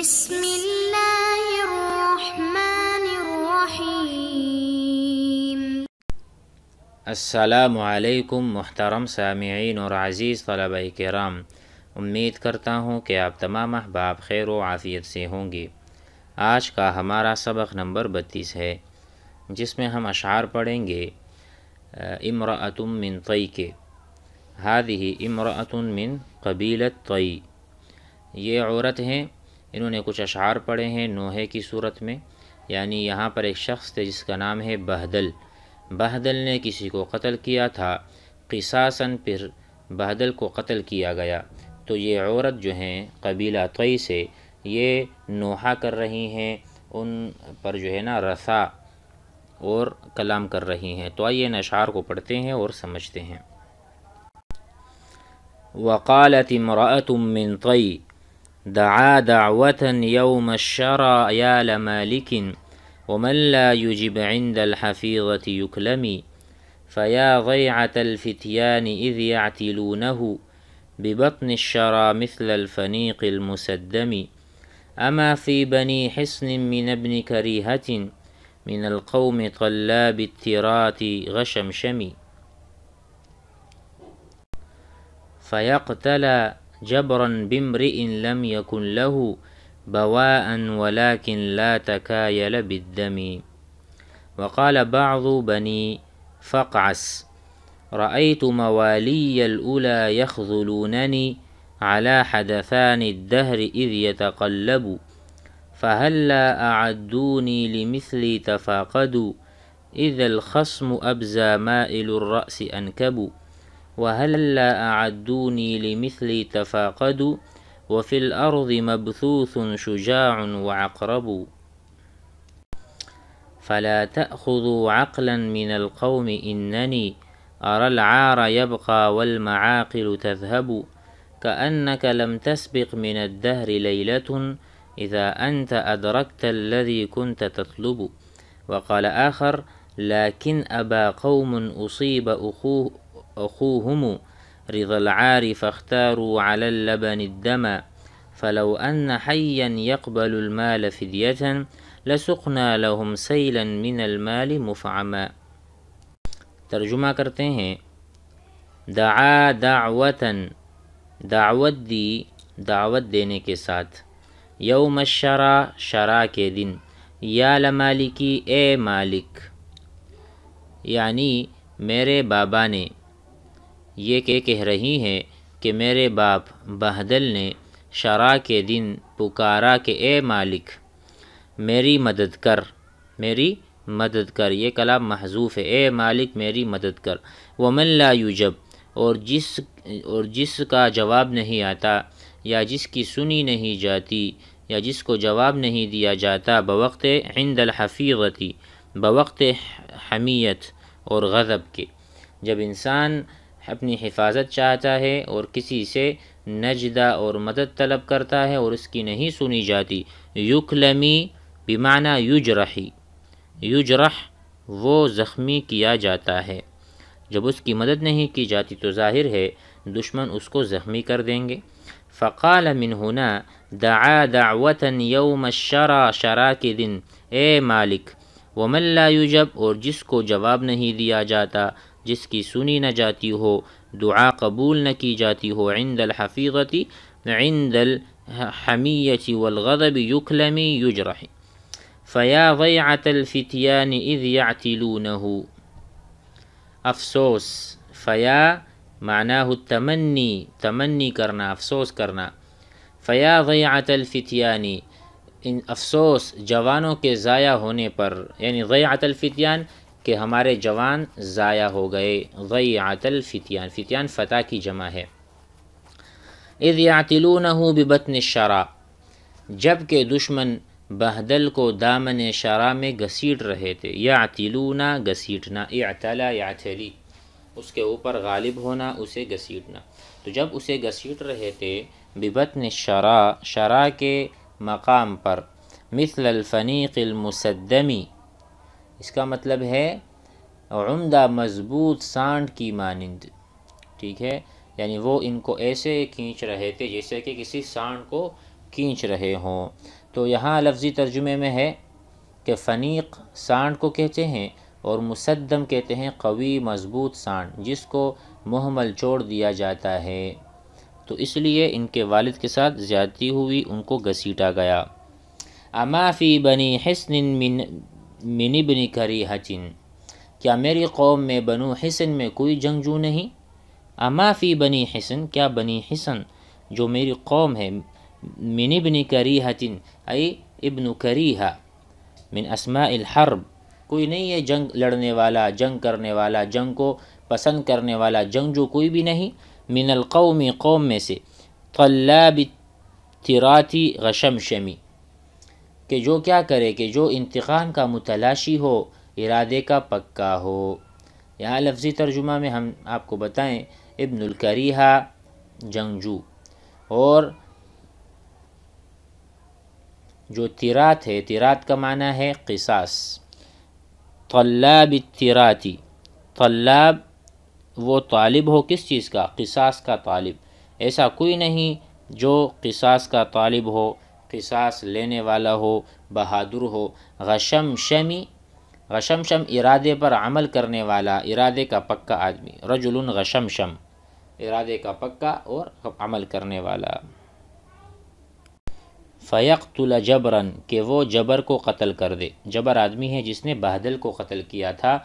بسم اللہ الرحمن الرحیم السلام علیکم محترم سامعین اور عزیز طلبہ کرام امید کرتا ہوں کہ آپ تمام احباب خیر و عافیت سے ہوں گے آج کا ہمارا سبق نمبر بتیس ہے جس میں ہم اشعار پڑھیں گے من طی کے ہادی ہی من قبیلت طی یہ عورت ہیں انہوں نے کچھ اشعار پڑھے ہیں نوہے کی صورت میں یعنی یہاں پر ایک شخص تھے جس کا نام ہے بہدل بہدل نے کسی کو قتل کیا تھا قصاصاً پھر بہدل کو قتل کیا گیا تو یہ عورت جو ہیں قبیلہ قوی سے یہ نوحہ کر رہی ہیں ان پر جو ہے نا رسا اور کلام کر رہی ہیں تو آئیے ان اشعار کو پڑھتے ہیں اور سمجھتے ہیں وقالت وکالتِ من قئی دعا دعوة يوم الشرى يا لمالك ومن لا يجب عند الحفيظة يكلم فيا ضيعة الفتيان إذ يعتلونه ببطن الشرى مثل الفنيق المسدم أما في بني حصن من ابن كريهة من القوم طلاب الترات غشمشم فيقتلى جبرا بامرئ لم يكن له بواء ولكن لا تكايل بالدم وقال بعض بني فقعس رأيت موالي الأولى يخذلونني على حدثان الدهر إذ يتقلب فهلا أعدوني لمثلي تفاقدوا إذا الخصم أبزى مائل الرأس أنكب وهلا أعدوني لمثلي تفاقدوا وفي الأرض مبثوث شجاع وعقرب فلا تأخذوا عقلا من القوم إنني أرى العار يبقى والمعاقل تذهب كأنك لم تسبق من الدهر ليلة إذا أنت أدركت الذي كنت تطلب وقال آخر لكن أبا قوم أصيب أخوه أخوهم رضا العار فاختاروا على اللبن الدم فلو أن حيا يقبل المال فدية لسقنا لهم سيلا من المال مفعما ترجمة کرتے ہیں دعا دعوة دعوت دی دعوت دینے کے ساتھ الشرا شرا کے دن یا لمالکی اے إيه مالک یعنی يعني، میرے بابا نے یہ کہہ رہی ہے کہ میرے باپ بہدل نے شرع کے دن پکارا کہ اے مالک میری مدد کر میری مدد کر یہ کلام محضوف ہے اے مالک میری مدد کر وہ من لا یوجب اور جس اور جس کا جواب نہیں آتا یا جس کی سنی نہیں جاتی یا جس کو جواب نہیں دیا جاتا بوقت عند الحفیغتی بوقت حمیت اور غضب کے جب انسان اپنی حفاظت چاہتا ہے اور کسی سے نجدہ اور مدد طلب کرتا ہے اور اس کی نہیں سنی جاتی یکلمی بمعنی یجرحی یجرح وہ زخمی کیا جاتا ہے جب اس کی مدد نہیں کی جاتی تو ظاہر ہے دشمن اس کو زخمی کر دیں گے فقال من ہونا دعا دعوتا یوم الشرا شرا کے دن اے مالک وہ لا یجب اور جس کو جواب نہیں دیا جاتا جس کی سنی نہ جاتی ہو دعا قبول نہ کی جاتی ہو عند الحفیظتی عند الحمیتی والغضب یکلمی یجرح فیا ویعت الفتیان اذ یعتلونه افسوس فیا معناه التمنی تمنی کرنا افسوس کرنا فیا ضیعت الفتیان افسوس جوانوں کے ضائع ہونے پر یعنی ضیعت الفتیان افسوس کہ ہمارے جوان ضائع ہو گئے غیعت الفتیان فتیان فتح کی جمع ہے اذ ہوں ببطن شرح جب کہ دشمن بہدل کو دامن شرع میں گھسیٹ رہے تھے یعتلونا گسیٹنا اعتلا یعتلی اس کے اوپر غالب ہونا اسے گسیٹنا تو جب اسے گسیٹ رہے تھے ببتن شرع شرع کے مقام پر مثل الفنیق المسدمی اس کا مطلب ہے عمدہ مضبوط سانڈ کی مانند ٹھیک ہے یعنی وہ ان کو ایسے کھینچ رہے تھے جیسے کہ کسی سانڈ کو کھینچ رہے ہوں تو یہاں لفظی ترجمے میں ہے کہ فنیق سانڈ کو کہتے ہیں اور مصدم کہتے ہیں قوی مضبوط سانڈ جس کو محمل چھوڑ دیا جاتا ہے تو اس لیے ان کے والد کے ساتھ زیادتی ہوئی ان کو گھسیٹا گیا اما فی بنی حسن من منبن کری حچن کیا میری قوم میں بنو حسن میں کوئی جنگجو نہیں اما فی بنی حسن کیا بنی حسن جو میری قوم ہے ابن کری حچن اے ابن کریحا من اسماء الحرب کوئی نہیں ہے جنگ لڑنے والا جنگ کرنے والا جنگ کو پسند کرنے والا جنگجو کوئی بھی نہیں من القومی قوم میں سے طلاب تراتی غشم شمی کہ جو کیا کرے کہ جو انتقام کا متلاشی ہو ارادے کا پکا ہو یہاں لفظی ترجمہ میں ہم آپ کو بتائیں ابن الکریحہ جنگجو اور جو تیرات ہے تیرات کا معنی ہے قصاص طلاب تیراتی طلاب وہ طالب ہو کس چیز کا قصاص کا طالب ایسا کوئی نہیں جو قصاص کا طالب ہو قصاص لینے والا ہو بہادر ہو غشم شمی غشم شم ارادے پر عمل کرنے والا ارادے کا پکا آدمی رجل غشم شم ارادے کا پکا اور عمل کرنے والا فیق طلا الجبرن کہ وہ جبر کو قتل کر دے جبر آدمی ہے جس نے بہادل کو قتل کیا تھا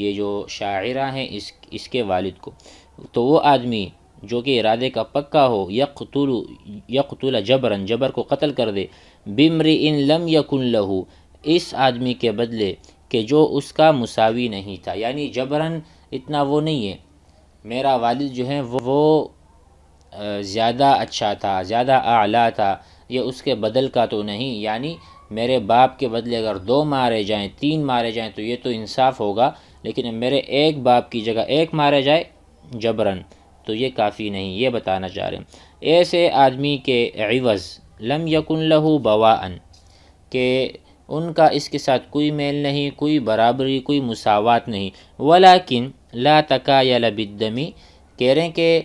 یہ جو شاعرہ ہیں اس اس کے والد کو تو وہ آدمی جو کہ ارادے کا پکا ہو یقتل یقتل جبرن جبر کو قتل کر دے بمری یکن لہو اس آدمی کے بدلے کہ جو اس کا مساوی نہیں تھا یعنی جبرن اتنا وہ نہیں ہے میرا والد جو ہیں وہ زیادہ اچھا تھا زیادہ اعلیٰ تھا یہ اس کے بدل کا تو نہیں یعنی میرے باپ کے بدلے اگر دو مارے جائیں تین مارے جائیں تو یہ تو انصاف ہوگا لیکن میرے ایک باپ کی جگہ ایک مارے جائے جبرن تو یہ کافی نہیں یہ بتانا چاہ رہے ہیں ایسے آدمی کے عوض لم یکن لہو بوا ان کہ ان کا اس کے ساتھ کوئی میل نہیں کوئی برابری کوئی مساوات نہیں ولیکن لا تکا یا لبدمی کہہ رہے ہیں کہ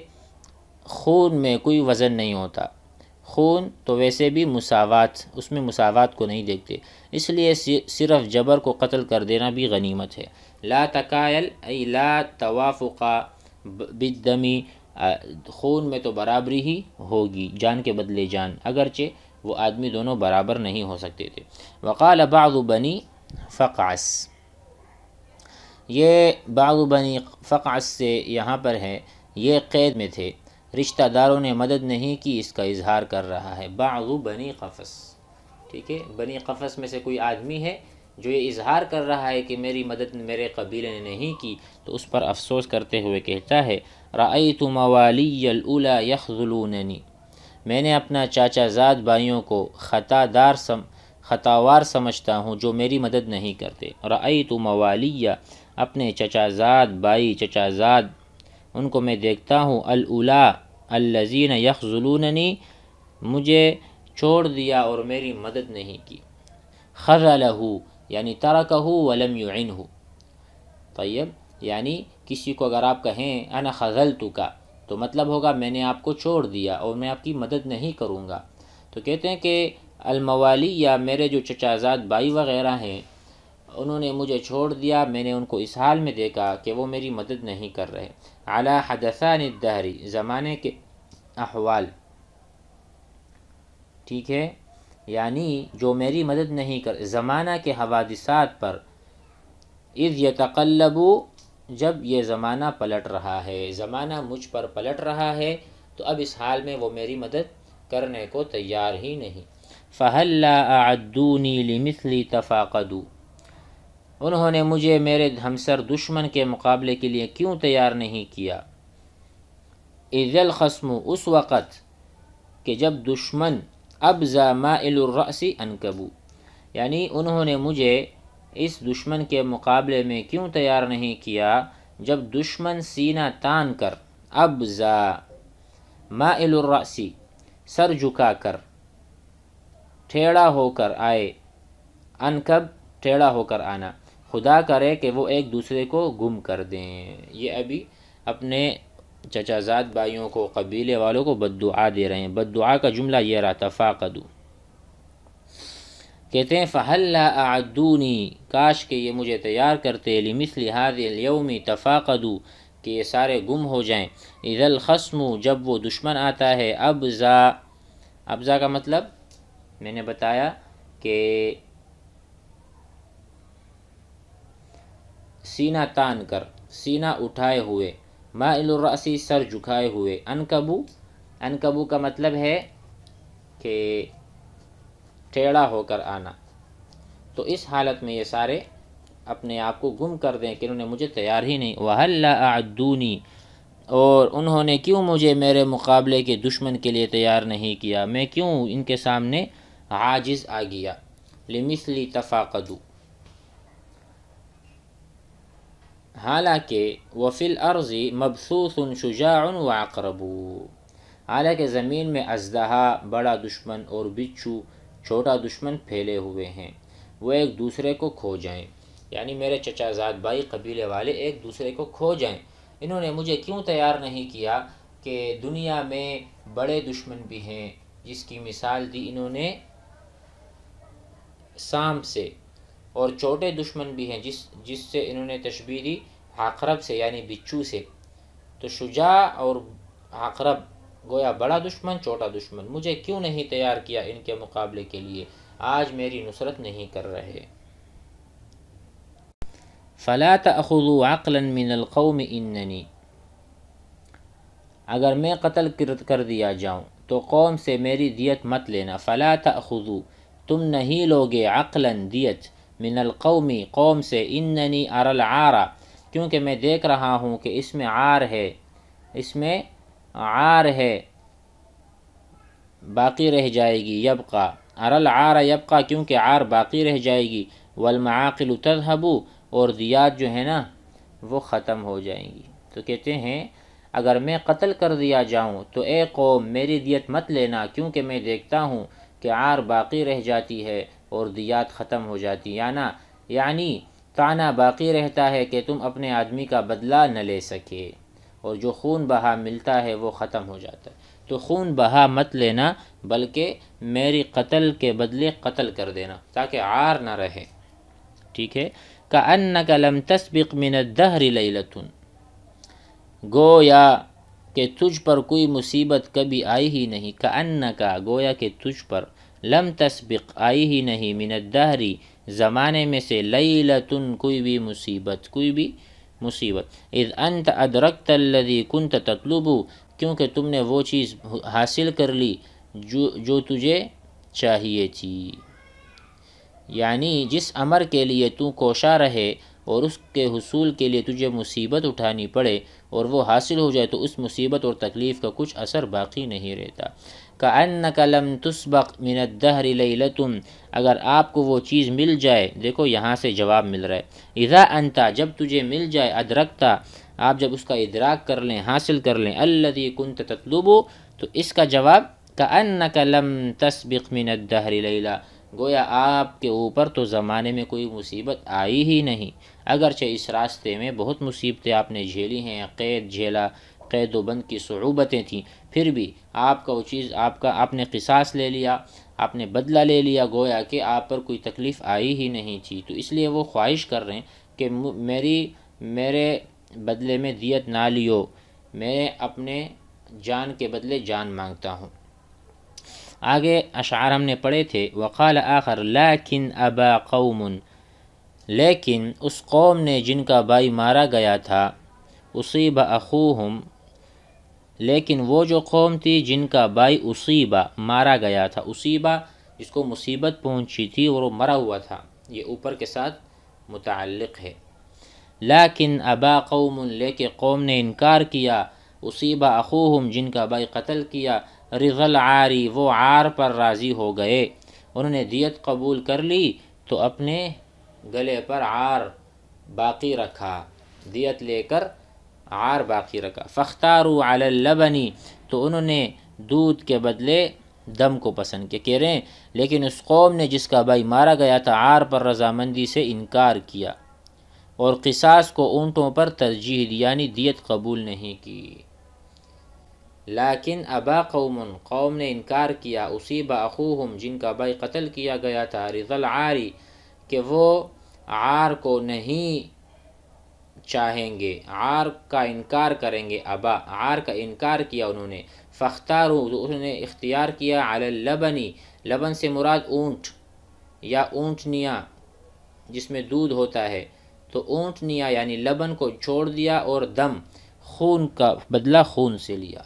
خون میں کوئی وزن نہیں ہوتا خون تو ویسے بھی مساوات اس میں مساوات کو نہیں دیکھتے اس لیے صرف جبر کو قتل کر دینا بھی غنیمت ہے لا تقائل لا توافقہ بدمی خون میں تو برابری ہی ہوگی جان کے بدلے جان اگرچہ وہ آدمی دونوں برابر نہیں ہو سکتے تھے وقال بعض بنی فقعس یہ بعض بنی فقعس سے یہاں پر ہے یہ قید میں تھے رشتہ داروں نے مدد نہیں کی اس کا اظہار کر رہا ہے بعض بنی قفص ٹھیک ہے بنی قفص میں سے کوئی آدمی ہے جو یہ اظہار کر رہا ہے کہ میری مدد میرے قبیلے نے نہیں کی تو اس پر افسوس کرتے ہوئے کہتا ہے رعی تو الاولا یک میں نے اپنا چاچا زاد بائیوں کو خطا دار سم خطاوار سمجھتا ہوں جو میری مدد نہیں کرتے رعی تو موالیہ اپنے چچا زاد بائی چچا زاد ان کو میں دیکھتا ہوں الاولا الزین یق مجھے چھوڑ دیا اور میری مدد نہیں کی خر الہ یعنی ترک ولم والم طیب یعنی کسی کو اگر آپ کہیں انا خزل تو کا تو مطلب ہوگا میں نے آپ کو چھوڑ دیا اور میں آپ کی مدد نہیں کروں گا تو کہتے ہیں کہ الموالی یا میرے جو چچازاد بھائی وغیرہ ہیں انہوں نے مجھے چھوڑ دیا میں نے ان کو اس حال میں دیکھا کہ وہ میری مدد نہیں کر رہے اعلیٰ حدثان الدہری دہری زمانے کے احوال ٹھیک ہے یعنی جو میری مدد نہیں کر زمانہ کے حوادثات پر اذ یتقلبو جب یہ زمانہ پلٹ رہا ہے زمانہ مجھ پر پلٹ رہا ہے تو اب اس حال میں وہ میری مدد کرنے کو تیار ہی نہیں فہل اعدونی لمثلی تفاقدو انہوں نے مجھے میرے دھمسر دشمن کے مقابلے کے لیے کیوں تیار نہیں کیا عز الخصم اس وقت کہ جب دشمن ابزا الرأس انکبو یعنی انہوں نے مجھے اس دشمن کے مقابلے میں کیوں تیار نہیں کیا جب دشمن سینہ تان کر اب زا ما الراسی سر جھکا کر ٹھیڑا ہو کر آئے ان کب ٹھیڑا ہو کر آنا خدا کرے کہ وہ ایک دوسرے کو گم کر دیں یہ ابھی اپنے چچا زاد بھائیوں کو قبیلے والوں کو بد دعا دے رہے ہیں بد دعا کا جملہ یہ رہا تفاقدو کہتے ہیں فہل آدونی کاش کہ یہ مجھے تیار کرتے مسلی حاضر یوم تفاقدو کہ یہ سارے گم ہو جائیں عید الخصم جب وہ دشمن آتا ہے ابزا ابزا کا مطلب میں نے بتایا کہ سینہ تان کر سینہ اٹھائے ہوئے ما الرسی سر جھکائے ہوئے انکبو انکبو کا مطلب ہے کہ ٹیڑھا ہو کر آنا تو اس حالت میں یہ سارے اپنے آپ کو گم کر دیں کہ انہوں نے مجھے تیار ہی نہیں وہ اللہ اور انہوں نے کیوں مجھے میرے مقابلے کے دشمن کے لیے تیار نہیں کیا میں کیوں ان کے سامنے عاجز آ گیا تفاقدو حالانکہ وفیل عرضی مبسوس ان شجاً و اقربو حالانکہ زمین میں ازدہا بڑا دشمن اور بچھو چھوٹا دشمن پھیلے ہوئے ہیں وہ ایک دوسرے کو کھو جائیں یعنی میرے چچا زاد بھائی قبیلے والے ایک دوسرے کو کھو جائیں انہوں نے مجھے کیوں تیار نہیں کیا کہ دنیا میں بڑے دشمن بھی ہیں جس کی مثال دی انہوں نے سام سے اور چھوٹے دشمن بھی ہیں جس جس سے انہوں نے تشبیری عقرب سے یعنی بچو سے تو شجاع اور عقرب گویا بڑا دشمن چھوٹا دشمن مجھے کیوں نہیں تیار کیا ان کے مقابلے کے لیے آج میری نصرت نہیں کر رہے فلا تأخذوا عقلا من القوم اننی اگر میں قتل کر دیا جاؤں تو قوم سے میری دیت مت لینا فلا تأخذوا تم نہیں لوگے عقلا دیت من القومی قوم سے اننی ار آرا کیونکہ میں دیکھ رہا ہوں کہ اس میں عار ہے اس میں عار ہے باقی رہ جائے گی یبقا ارل عار یبقا کیونکہ عار باقی رہ جائے گی والمعاقل تذہبو اور دیات جو ہے نا وہ ختم ہو جائیں گی تو کہتے ہیں اگر میں قتل کر دیا جاؤں تو اے قوم میری دیت مت لینا کیونکہ میں دیکھتا ہوں کہ عار باقی رہ جاتی ہے اور دیات ختم ہو جاتی یعنی یعنی تانا باقی رہتا ہے کہ تم اپنے آدمی کا بدلہ نہ لے سکے اور جو خون بہا ملتا ہے وہ ختم ہو جاتا ہے تو خون بہا مت لینا بلکہ میری قتل کے بدلے قتل کر دینا تاکہ عار نہ رہے ٹھیک ہے کا ان لم تسبق من الدہر لیلتن گویا کہ تجھ پر کوئی مصیبت کبھی آئی ہی نہیں کا ان کا گویا کہ تجھ پر لم تسبق آئی ہی نہیں من الدہری زمانے میں سے لیلتن کوئی بھی مصیبت کوئی بھی مصیبت اذ انت ادرکت تطلبو کیونکہ تم نے وہ چیز حاصل کر لی جو تجھے چاہیے تھی یعنی جس امر کے لیے تو کوشاں رہے اور اس کے حصول کے لیے تجھے مصیبت اٹھانی پڑے اور وہ حاصل ہو جائے تو اس مصیبت اور تکلیف کا کچھ اثر باقی نہیں رہتا کا ان نہ قلم تسبخ منت دہر لتم اگر آپ کو وہ چیز مل جائے دیکھو یہاں سے جواب مل رہا ہے اذا انتا جب تجھے مل جائے ادرکتا آپ جب اس کا ادراک کر لیں حاصل کر لیں اللہ كنت تطلبو تو اس کا جواب کا ان قلم تسبق منت دہر لیلا گویا آپ کے اوپر تو زمانے میں کوئی مصیبت آئی ہی نہیں اگرچہ اس راستے میں بہت مصیبتیں آپ نے جھیلی ہیں قید جھیلا قید و بند کی صعوبتیں تھیں پھر بھی آپ کا وہ چیز آپ کا آپ نے قصاص لے لیا آپ نے بدلہ لے لیا گویا کہ آپ پر کوئی تکلیف آئی ہی نہیں تھی تو اس لیے وہ خواہش کر رہے ہیں کہ میری میرے بدلے میں دیت نہ لیو میں اپنے جان کے بدلے جان مانگتا ہوں آگے اشعار ہم نے پڑھے تھے وقال آخر لیکن ابا قوم لیکن اس قوم نے جن کا بھائی مارا گیا تھا اسی بخو ہم لیکن وہ جو قوم تھی جن کا بھائی اسیبہ مارا گیا تھا اسیبہ جس کو مصیبت پہنچی تھی اور وہ مرا ہوا تھا یہ اوپر کے ساتھ متعلق ہے لیکن ابا قوم لے کے قوم نے انکار کیا اسیبہ اخوہم جن کا بھائی قتل کیا رضل عاری وہ عار پر راضی ہو گئے انہوں نے دیت قبول کر لی تو اپنے گلے پر عار باقی رکھا دیت لے کر عار باقی رکھا فختارو علی اللبنی تو انہوں نے دودھ کے بدلے دم کو پسند کے کہہ رہے ہیں لیکن اس قوم نے جس کا بھائی مارا گیا تھا عار پر رضامندی سے انکار کیا اور قصاص کو اونٹوں پر ترجیح دی یعنی دیت قبول نہیں کی لیکن ابا قوم قوم نے انکار کیا اسی باخوہم جن کا بھائی قتل کیا گیا تھا رضل العاری کہ وہ عار کو نہیں چاہیں گے عار کا انکار کریں گے ابا عار کا انکار کیا انہوں نے انہوں نے اختیار کیا علی لبنی لبن سے مراد اونٹ یا اونٹ نیا جس میں دودھ ہوتا ہے تو اونٹ نیا یعنی لبن کو چھوڑ دیا اور دم خون کا بدلہ خون سے لیا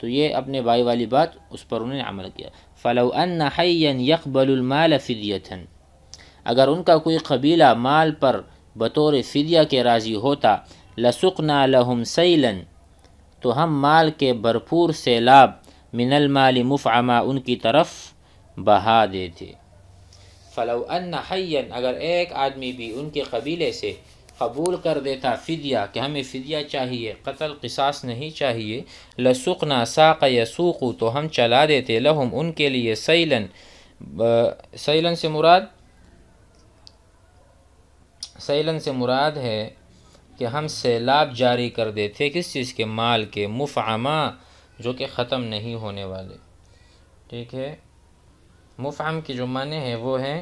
تو یہ اپنے بھائی والی بات اس پر انہوں نے عمل کیا فلو ان یقبل المال فدیتن اگر ان کا کوئی قبیلہ مال پر بطور فدیہ کے راضی ہوتا لسقنا لہم سیلن تو ہم مال کے بھرپور سیلاب من المال مفعما ان کی طرف بہا دیتے فلو ان حین اگر ایک آدمی بھی ان کے قبیلے سے قبول کر دیتا فدیہ کہ ہمیں فدیہ چاہیے قتل قصاص نہیں چاہیے لسقنا ساق ساک یا تو ہم چلا دیتے لہم ان کے لیے سیلن سیلن سے مراد سیلن سے مراد ہے کہ ہم سیلاب جاری کر دیتے کس چیز کے مال کے مفعمہ جو کہ ختم نہیں ہونے والے ٹھیک ہے مفعم کی جو معنی ہیں وہ ہیں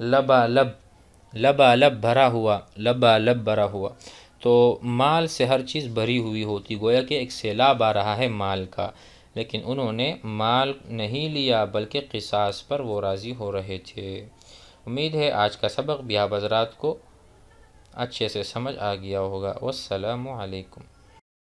لبا لب بھرا ہوا لبا لب بھرا ہوا تو مال سے ہر چیز بھری ہوئی ہوتی گویا کہ ایک سیلاب آ رہا ہے مال کا لیکن انہوں نے مال نہیں لیا بلکہ قصاص پر وہ راضی ہو رہے تھے امید ہے آج کا سبق بھی آپ حضرات کو اچھے سے سمجھ آ گیا ہوگا والسلام علیکم